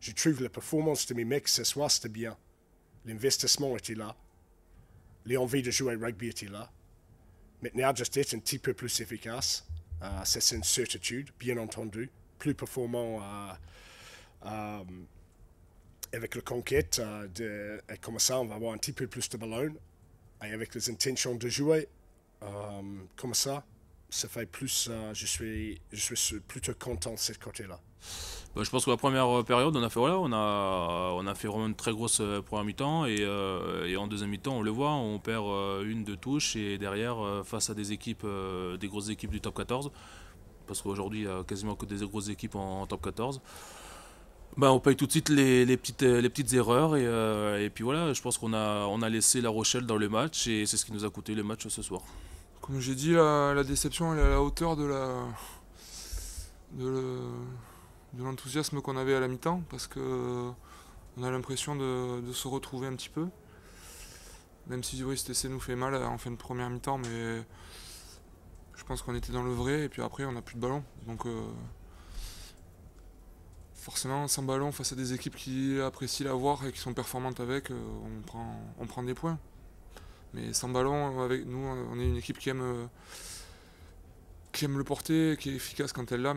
Je trouve la performance de mes mecs ce soir, c'était bien. L'investissement était là. L'envie de jouer rugby était là. Maintenant, juste être un petit peu plus efficace, euh, c'est une certitude, bien entendu. Plus performant euh, euh, avec la conquête, de, et comme ça, on va avoir un petit peu plus de ballon. Et avec les intentions de jouer, comme ça, ça fait plus. Euh, je suis, je suis plutôt content de ce côté-là. Bah, je pense que la première euh, période, on a fait on a, on a fait vraiment une très grosse euh, première mi-temps et, en deuxième mi-temps, on le voit, on perd une, deux touches et derrière, face à des équipes, des grosses équipes du top 14, parce qu'aujourd'hui, il n'y a quasiment que des grosses équipes en, top 14. Bah, on paye tout de suite les, petites, les petites erreurs et, puis voilà, je pense qu'on a, on a laissé La Rochelle dans le match et c'est ce qui nous a coûté le match ce soir. Comme j'ai dit, la, déception est à la hauteur de l'enthousiasme qu'on avait à la mi-temps parce qu'on euh, a l'impression de, se retrouver un petit peu. Même si du cet nous fait mal euh, en fin de première mi-temps, mais je pense qu'on était dans le vrai et puis après on n'a plus de ballon. Donc euh, forcément sans ballon face à des équipes qui apprécient l'avoir et qui sont performantes avec, on prend des points. Mais sans ballon, euh, avec nous, euh, on est une équipe qui aime, euh, qui aime le porter, qui est efficace quand elle l'a.